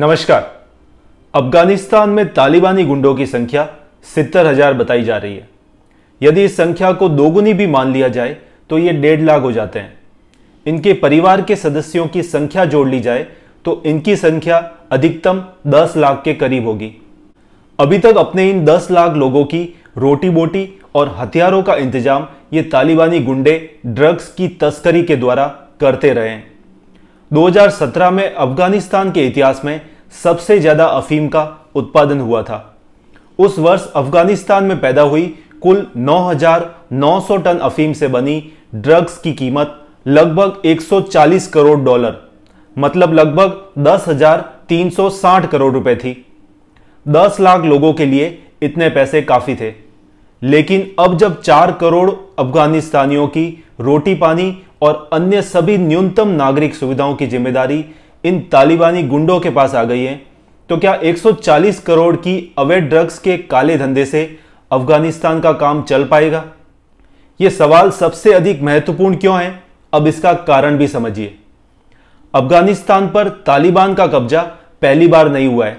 नमस्कार अफगानिस्तान में तालिबानी गुंडों की संख्या सितर हजार बताई जा रही है यदि इस संख्या को दोगुनी भी मान लिया जाए तो ये डेढ़ लाख हो जाते हैं इनके परिवार के सदस्यों की संख्या जोड़ ली जाए तो इनकी संख्या अधिकतम दस लाख के करीब होगी अभी तक अपने इन दस लाख लोगों की रोटी बोटी और हथियारों का इंतजाम ये तालिबानी गुंडे ड्रग्स की तस्करी के द्वारा करते रहे हैं 2017 में अफगानिस्तान के इतिहास में सबसे ज्यादा अफीम का उत्पादन हुआ था उस वर्ष अफगानिस्तान में पैदा हुई कुल 9,900 टन अफीम से बनी ड्रग्स की कीमत लगभग 140 करोड़ डॉलर मतलब लगभग 10,360 करोड़ रुपए थी 10 लाख लोगों के लिए इतने पैसे काफी थे लेकिन अब जब 4 करोड़ अफगानिस्तानियों की रोटी पानी और अन्य सभी न्यूनतम नागरिक सुविधाओं की जिम्मेदारी इन तालिबानी गुंडों के पास आ गई है तो क्या 140 करोड़ की अवैध ड्रग्स के काले धंधे से अफगानिस्तान का काम चल पाएगा यह सवाल सबसे अधिक महत्वपूर्ण क्यों है अब इसका कारण भी समझिए अफगानिस्तान पर तालिबान का कब्जा पहली बार नहीं हुआ है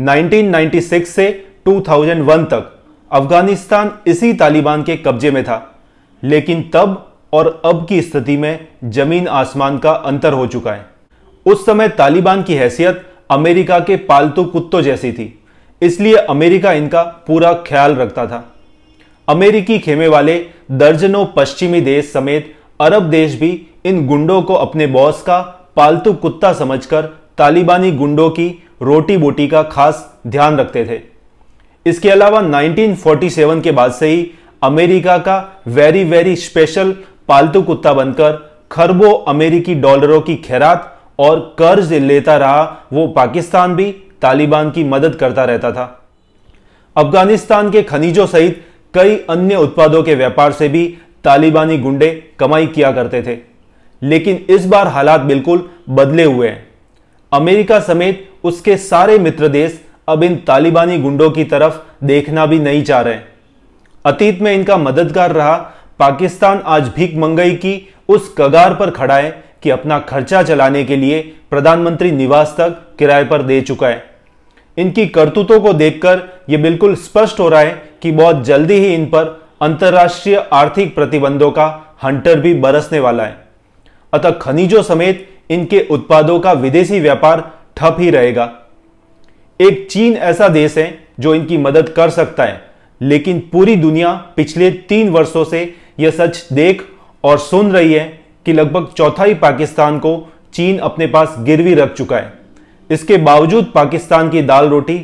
1996 से 2001 तक अफगानिस्तान इसी तालिबान के कब्जे में था लेकिन तब और अब की स्थिति में जमीन आसमान का अंतर हो चुका है उस समय तालिबान की हैसियत अमेरिका के पालतू कुत्तों जैसी थी इसलिए अमेरिका इनका पूरा ख्याल रखता था अमेरिकी खेमे वाले दर्जनों पश्चिमी देश समेत अरब देश भी इन गुंडों को अपने बॉस का पालतू कुत्ता समझकर तालिबानी गुंडों की रोटी बोटी का खास ध्यान रखते थे इसके अलावा 1947 के बाद से ही अमेरिका का वेरी वेरी स्पेशल पालतू कुत्ता बनकर खरबों अमेरिकी डॉलरों की खैरात और कर्ज लेता रहा वो पाकिस्तान भी तालिबान की मदद करता रहता था अफगानिस्तान के खनिजों सहित कई अन्य उत्पादों के व्यापार से भी तालिबानी गुंडे कमाई किया करते थे लेकिन इस बार हालात बिल्कुल बदले हुए हैं अमेरिका समेत उसके सारे मित्र देश अब इन तालिबानी गुंडों की तरफ देखना भी नहीं चाह रहे अतीत में इनका मददगार रहा पाकिस्तान आज भीख मंगई की उस कगार पर खड़ा है कि अपना खर्चा चलाने के लिए प्रधानमंत्री निवास तक किराए पर दे चुका है इनकी करतूतों को देखकर यह बिल्कुल स्पष्ट हो रहा है कि बहुत जल्दी ही इन पर अंतर्राष्ट्रीय आर्थिक प्रतिबंधों का हंटर भी बरसने वाला है अतः खनिजों समेत इनके उत्पादों का विदेशी व्यापार ठप ही रहेगा एक चीन ऐसा देश है जो इनकी मदद कर सकता है लेकिन पूरी दुनिया पिछले तीन वर्षों से यह सच देख और सुन रही है कि लगभग चौथाई पाकिस्तान को चीन अपने पास गिरवी रख चुका है इसके बावजूद पाकिस्तान की दाल रोटी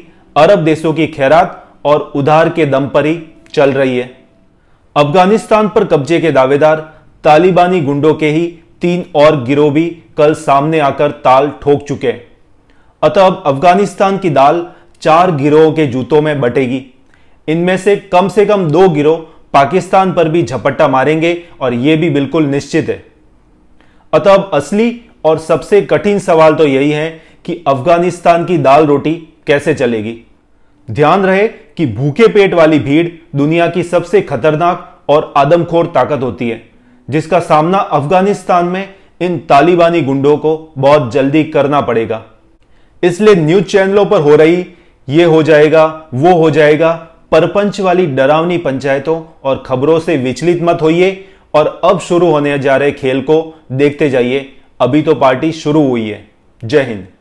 अरब देशों की खैरात और उधार के दम पर ही चल रही है अफगानिस्तान पर कब्जे के दावेदार तालिबानी गुंडों के ही तीन और गिरोह भी कल सामने आकर ताल ठोक चुके हैं अतः अब अफगानिस्तान की दाल चार गिरोह के जूतों में बटेगी इनमें से कम से कम दो गिरोह पाकिस्तान पर भी झपट्टा मारेंगे और यह भी बिल्कुल निश्चित है अतः असली और सबसे कठिन सवाल तो यही है कि अफगानिस्तान की दाल रोटी कैसे चलेगी ध्यान रहे कि भूखे पेट वाली भीड़ दुनिया की सबसे खतरनाक और आदमखोर ताकत होती है जिसका सामना अफगानिस्तान में इन तालिबानी गुंडों को बहुत जल्दी करना पड़ेगा इसलिए न्यूज चैनलों पर हो रही ये हो जाएगा वो हो जाएगा परपंच वाली डरावनी पंचायतों और खबरों से विचलित मत होइए और अब शुरू होने जा रहे खेल को देखते जाइए अभी तो पार्टी शुरू हुई है जय हिंद